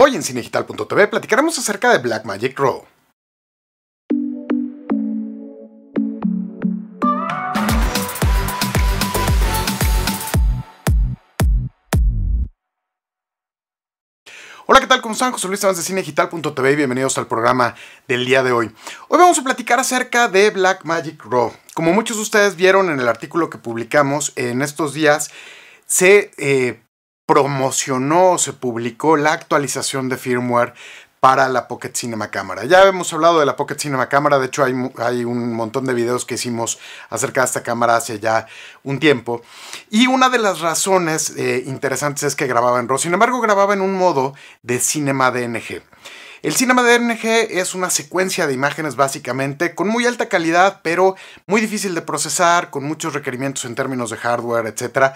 Hoy en cinegital.tv platicaremos acerca de Black Magic Row. Hola, ¿qué tal? ¿Cómo están? José Luis Evans de Cinegital.tv y bienvenidos al programa del día de hoy. Hoy vamos a platicar acerca de Black Magic Raw. Como muchos de ustedes vieron en el artículo que publicamos en estos días, se eh, promocionó, o se publicó la actualización de firmware para la Pocket Cinema Cámara. Ya hemos hablado de la Pocket Cinema Cámara, de hecho hay, un montón de videos que hicimos acerca de esta cámara hace ya un tiempo. Y una de las razones eh, interesantes es que grababa en RAW, sin embargo grababa en un modo de cinema DNG. El cinema de DNG es una secuencia de imágenes básicamente, con muy alta calidad, pero muy difícil de procesar, con muchos requerimientos en términos de hardware, etc.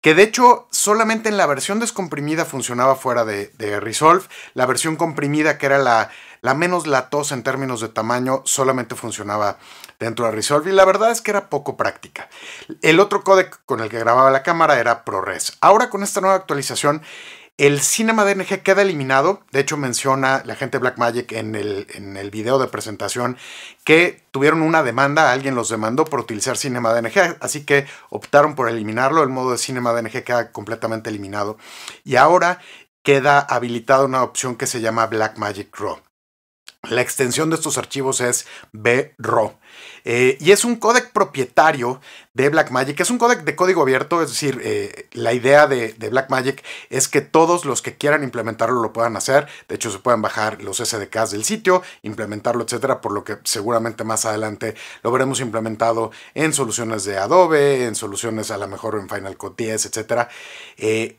Que de hecho solamente en la versión descomprimida funcionaba fuera de, Resolve. La versión comprimida, que era la, la menos latosa en términos de tamaño, solamente funcionaba dentro de Resolve y la verdad es que era poco práctica. El otro codec con el que grababa la cámara era ProRes. Ahora con esta nueva actualización el Cinema DNG queda eliminado. De hecho, menciona la gente Black Magic en el, en el video de presentación que tuvieron una demanda, alguien los demandó por utilizar Cinema DNG, así que optaron por eliminarlo. El modo de Cinema DNG queda completamente eliminado. Y ahora queda habilitada una opción que se llama Black Magic Raw. La extensión de estos archivos es BRO. Eh, y es un codec propietario de Blackmagic. Es un codec de código abierto, es decir, eh, la idea de, Blackmagic es que todos los que quieran implementarlo lo puedan hacer. De hecho, se pueden bajar los SDKs del sitio, implementarlo, etcétera, por lo que seguramente más adelante lo veremos implementado en soluciones de Adobe, en soluciones a lo mejor en Final Cut 10, etcétera. Eh,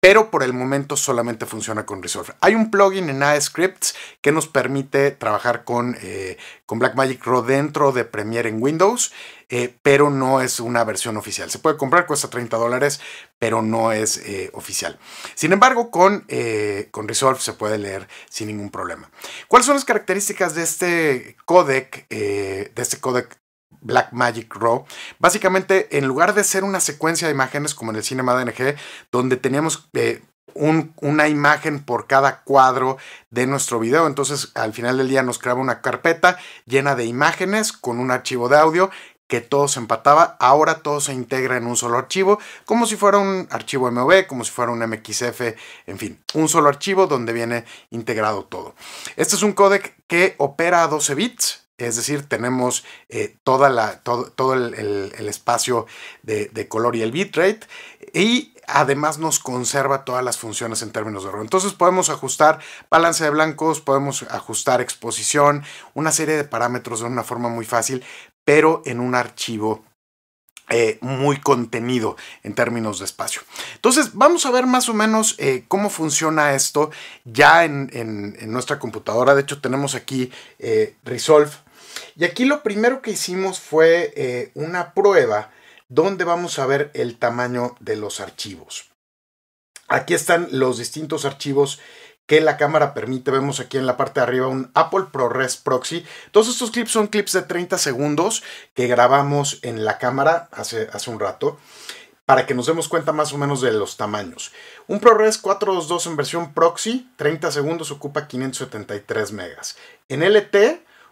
pero por el momento solamente funciona con Resolve. Hay un plugin en AScripts que nos permite trabajar con, eh, con Blackmagic Raw dentro de Premiere en Windows, eh, pero no es una versión oficial. Se puede comprar, cuesta 30 dólares, pero no es eh, oficial. Sin embargo, con, con Resolve se puede leer sin ningún problema. ¿Cuáles son las características de este codec, de este codec Blackmagic Raw. Básicamente, en lugar de ser una secuencia de imágenes como en el cinema DNG, donde teníamos eh, una imagen por cada cuadro de nuestro video. Entonces, al final del día nos creaba una carpeta llena de imágenes con un archivo de audio que todo se empataba. Ahora todo se integra en un solo archivo, como si fuera un archivo MOV, como si fuera un MXF, en fin, un solo archivo donde viene integrado todo. Este es un codec que opera a 12 bits. Es decir, tenemos eh, toda la, todo, el, espacio de, color y el bitrate. Y además nos conserva todas las funciones en términos de error. Entonces podemos ajustar balance de blancos, podemos ajustar exposición, una serie de parámetros de una forma muy fácil, pero en un archivo eh, muy contenido en términos de espacio. Entonces, vamos a ver más o menos eh, cómo funciona esto ya en, nuestra computadora. De hecho, tenemos aquí Resolve y aquí lo primero que hicimos fue eh, una prueba donde vamos a ver el tamaño de los archivos. Aquí están los distintos archivos que la cámara permite. Vemos aquí en la parte de arriba un Apple ProRes Proxy. Todos estos clips son clips de 30 segundos que grabamos en la cámara hace, hace un rato para que nos demos cuenta más o menos de los tamaños. Un ProRes 422 en versión proxy, 30 segundos ocupa 573 megas. En LT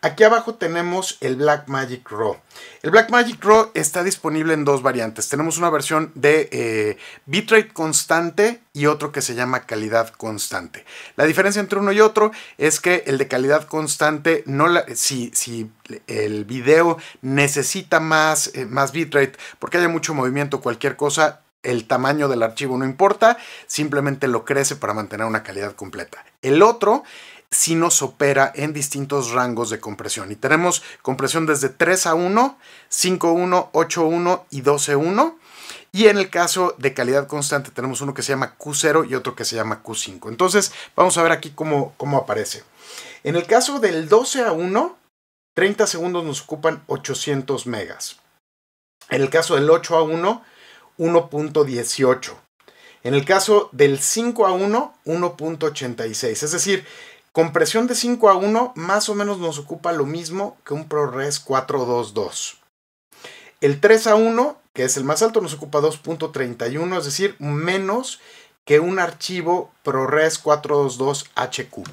Aquí abajo tenemos el Blackmagic Raw. El Blackmagic Raw está disponible en dos variantes. Tenemos una versión de eh, bitrate constante y otro que se llama calidad constante. La diferencia entre uno y otro es que el de calidad constante, no si, el video necesita más, eh, más bitrate porque haya mucho movimiento, cualquier cosa, el tamaño del archivo no importa, simplemente lo crece para mantener una calidad completa. El otro si nos opera en distintos rangos de compresión. Y tenemos compresión desde 3 a 1, 5 a 1, 8 a 1 y 12 a 1. Y en el caso de calidad constante tenemos uno que se llama Q0 y otro que se llama Q5. Entonces vamos a ver aquí cómo, cómo aparece. En el caso del 12 a 1, 30 segundos nos ocupan 800 megas. En el caso del 8 a 1, 1.18. En el caso del 5 a 1, 1.86. Es decir, Compresión de 5 a 1 más o menos nos ocupa lo mismo que un ProRes 422. El 3 a 1, que es el más alto, nos ocupa 2.31, es decir, menos que un archivo ProRes 422HQ.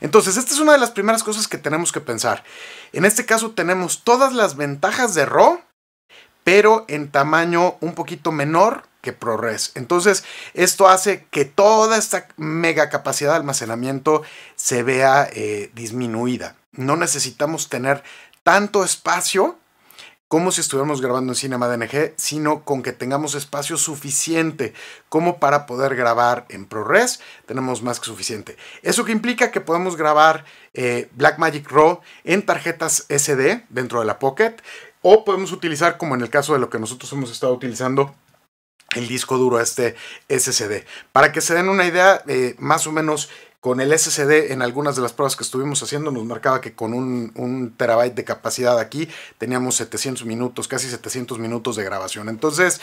Entonces, esta es una de las primeras cosas que tenemos que pensar. En este caso tenemos todas las ventajas de RAW, pero en tamaño un poquito menor que ProRes. Entonces, esto hace que toda esta mega capacidad de almacenamiento se vea eh, disminuida. No necesitamos tener tanto espacio como si estuviéramos grabando en Cinema DNG, sino con que tengamos espacio suficiente como para poder grabar en ProRes, tenemos más que suficiente. Eso que implica que podemos grabar eh, Blackmagic RAW en tarjetas SD dentro de la Pocket, o podemos utilizar, como en el caso de lo que nosotros hemos estado utilizando, el disco duro, este SSD. Para que se den una idea, eh, más o menos con el SSD en algunas de las pruebas que estuvimos haciendo nos marcaba que con un, un, terabyte de capacidad aquí teníamos 700 minutos, casi 700 minutos de grabación. Entonces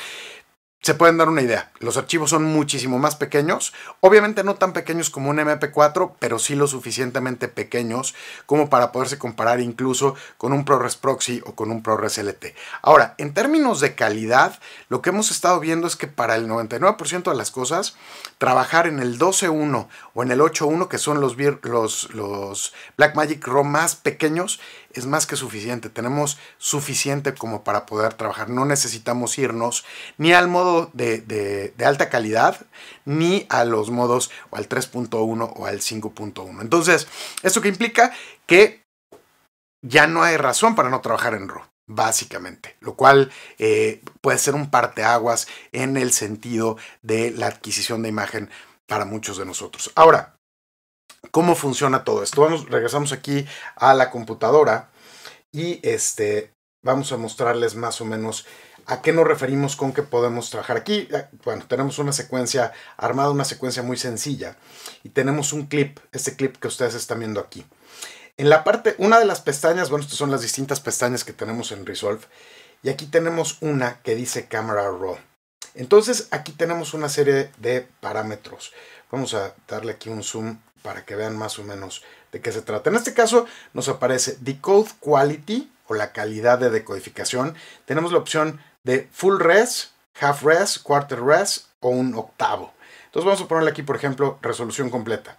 se pueden dar una idea. Los archivos son muchísimo más pequeños. Obviamente no tan pequeños como un MP4, pero sí lo suficientemente pequeños como para poderse comparar incluso con un ProRes Proxy o con un ProRes LT. Ahora, en términos de calidad, lo que hemos estado viendo es que para el 99% de las cosas, trabajar en el 12.1 o en el 8.1, que son los, los, Blackmagic RAW más pequeños, es más que suficiente. Tenemos suficiente como para poder trabajar. No necesitamos irnos ni al modo de, alta calidad, ni a los modos o al 3.1 o al 5.1. Entonces, ¿esto que implica? Que ya no hay razón para no trabajar en RAW básicamente, lo cual eh, puede ser un parteaguas en el sentido de la adquisición de imagen para muchos de nosotros. Ahora, cómo funciona todo esto. regresamos aquí a la computadora y este, vamos a mostrarles más o menos a qué nos referimos con que podemos trabajar aquí. Bueno, tenemos una secuencia armada, una secuencia muy sencilla y tenemos un clip, este clip que ustedes están viendo aquí. En la parte, una de las pestañas, bueno, estas son las distintas pestañas que tenemos en Resolve y aquí tenemos una que dice Camera Raw. Entonces aquí tenemos una serie de parámetros. Vamos a darle aquí un zoom para que vean más o menos de qué se trata. En este caso nos aparece Decode Quality o la calidad de decodificación. Tenemos la opción de Full Res, Half Res, Quarter Res o un octavo. Entonces vamos a ponerle aquí, por ejemplo, resolución completa.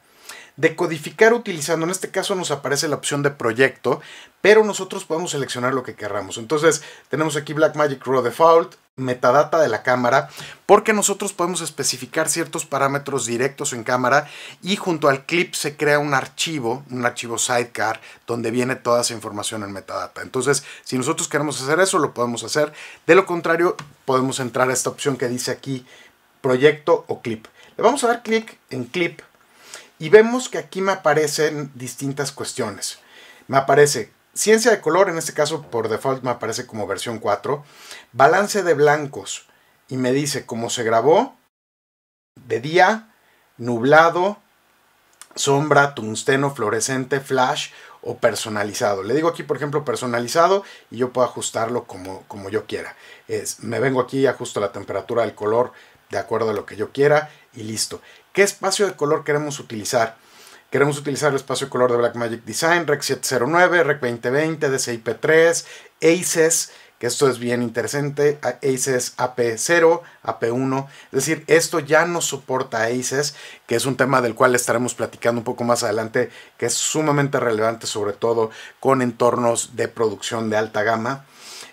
Decodificar utilizando, en este caso nos aparece la opción de proyecto, pero nosotros podemos seleccionar lo que queramos Entonces tenemos aquí Blackmagic Raw Default, metadata de la cámara, porque nosotros podemos especificar ciertos parámetros directos en cámara y junto al clip se crea un archivo, un archivo sidecar, donde viene toda esa información en metadata. Entonces, si nosotros queremos hacer eso, lo podemos hacer. De lo contrario, podemos entrar a esta opción que dice aquí proyecto o clip. Le vamos a dar clic en clip y vemos que aquí me aparecen distintas cuestiones. Me aparece ciencia de color, en este caso por default me aparece como versión 4, balance de blancos y me dice cómo se grabó, de día, nublado, sombra, tungsteno, fluorescente, flash o personalizado. Le digo aquí, por ejemplo, personalizado y yo puedo ajustarlo como, como yo quiera. Es, me vengo aquí y ajusto la temperatura del color de acuerdo a lo que yo quiera y listo. ¿Qué espacio de color queremos utilizar? Queremos utilizar el espacio de color de Blackmagic Design, Rec 709, Rec 2020, DCIP3, ACES, que esto es bien interesante, ACES AP0, AP1, es decir, esto ya no soporta ACES, que es un tema del cual estaremos platicando un poco más adelante, que es sumamente relevante sobre todo con entornos de producción de alta gama.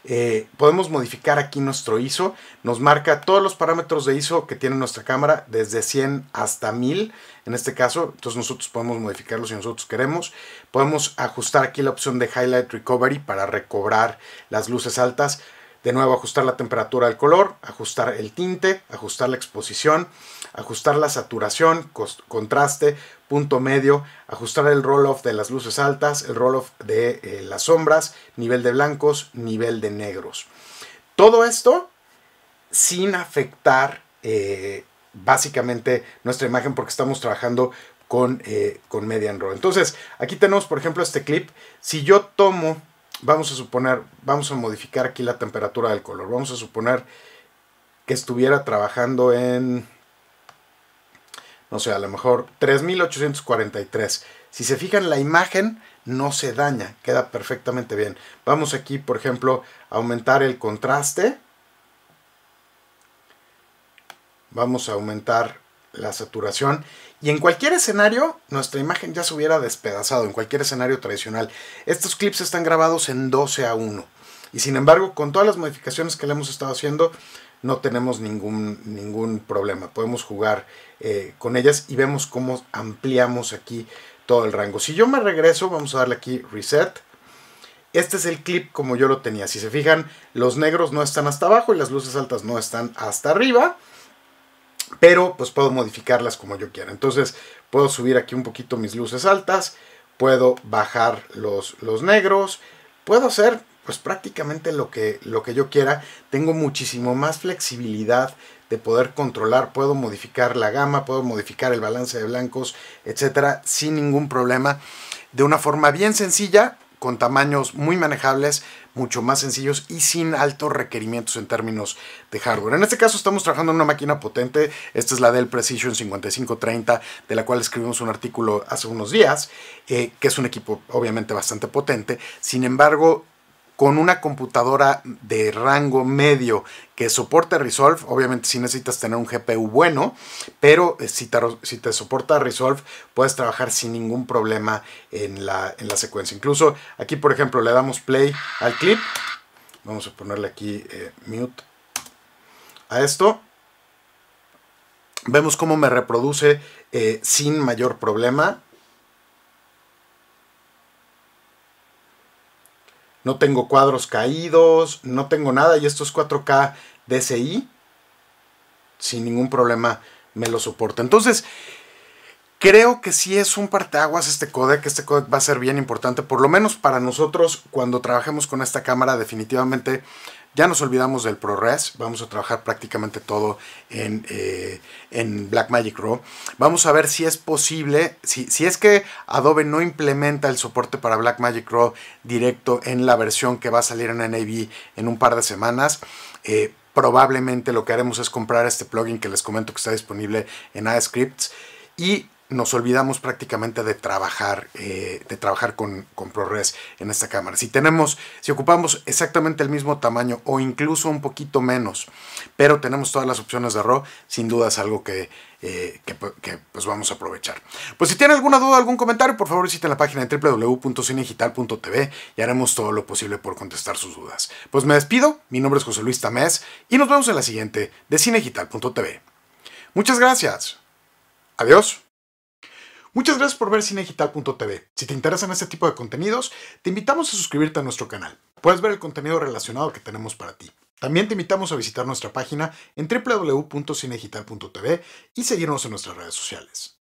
Eh, podemos modificar aquí nuestro ISO, nos marca todos los parámetros de ISO que tiene nuestra cámara, desde 100 hasta 1000 en este caso, entonces nosotros podemos modificarlo si nosotros queremos. Podemos ajustar aquí la opción de Highlight Recovery para recobrar las luces altas. De nuevo ajustar la temperatura del color, ajustar el tinte, ajustar la exposición, ajustar la saturación, contraste, punto medio, ajustar el roll-off de las luces altas, el roll-off de eh, las sombras, nivel de blancos, nivel de negros. Todo esto sin afectar eh, básicamente nuestra imagen porque estamos trabajando con, eh, con Median Raw. Entonces, aquí tenemos, por ejemplo, este clip. Si yo tomo, vamos a suponer, vamos a modificar aquí la temperatura del color. Vamos a suponer que estuviera trabajando en no sé, a lo mejor 3843. Si se fijan, la imagen no se daña, queda perfectamente bien. Vamos aquí, por ejemplo, a aumentar el contraste. Vamos a aumentar la saturación. Y en cualquier escenario, nuestra imagen ya se hubiera despedazado, en cualquier escenario tradicional. Estos clips están grabados en 12 a 1. Y sin embargo, con todas las modificaciones que le hemos estado haciendo, no tenemos ningún, ningún problema. Podemos jugar eh, con ellas y vemos cómo ampliamos aquí todo el rango. Si yo me regreso, vamos a darle aquí reset. Este es el clip como yo lo tenía. Si se fijan, los negros no están hasta abajo y las luces altas no están hasta arriba. Pero pues puedo modificarlas como yo quiera. Entonces puedo subir aquí un poquito mis luces altas. Puedo bajar los, los negros. Puedo hacer pues prácticamente lo que, lo que yo quiera. Tengo muchísimo más flexibilidad de poder controlar, puedo modificar la gama, puedo modificar el balance de blancos, etcétera, sin ningún problema, de una forma bien sencilla, con tamaños muy manejables, mucho más sencillos y sin altos requerimientos en términos de hardware. En este caso estamos trabajando en una máquina potente, esta es la Dell Precision 5530, de la cual escribimos un artículo hace unos días, eh, que es un equipo obviamente bastante potente, sin embargo con una computadora de rango medio que soporte Resolve, obviamente si necesitas tener un GPU bueno, pero eh, si te, soporta Resolve puedes trabajar sin ningún problema en la, secuencia. Incluso aquí, por ejemplo, le damos play al clip. Vamos a ponerle aquí eh, mute a esto. Vemos cómo me reproduce eh, sin mayor problema no tengo cuadros caídos, no tengo nada y estos 4K DCI sin ningún problema me lo soporta. Entonces, creo que sí es un parteaguas este codec, este codec va a ser bien importante, por lo menos para nosotros cuando trabajemos con esta cámara definitivamente ya nos olvidamos del ProRes, vamos a trabajar prácticamente todo en, eh, en Blackmagic Raw. Vamos a ver si es posible, si, es que Adobe no implementa el soporte para Blackmagic Raw directo en la versión que va a salir en NAV en un par de semanas. Eh, probablemente lo que haremos es comprar este plugin que les comento que está disponible en AScripts y nos olvidamos prácticamente de trabajar, eh, de trabajar con, con, ProRes en esta cámara. Si tenemos, si ocupamos exactamente el mismo tamaño o incluso un poquito menos, pero tenemos todas las opciones de RAW, sin duda es algo eh, que, pues vamos a aprovechar. Pues si tienen alguna duda, algún comentario, por favor visiten la página de www.cinegital.tv y haremos todo lo posible por contestar sus dudas. Pues me despido, mi nombre es José Luis Tamés y nos vemos en la siguiente de cinegital.tv. Muchas gracias. Adiós. Muchas gracias por ver cinegital.tv. Si te interesan este tipo de contenidos, te invitamos a suscribirte a nuestro canal. Puedes ver el contenido relacionado que tenemos para ti. También te invitamos a visitar nuestra página en www.cinegital.tv y seguirnos en nuestras redes sociales.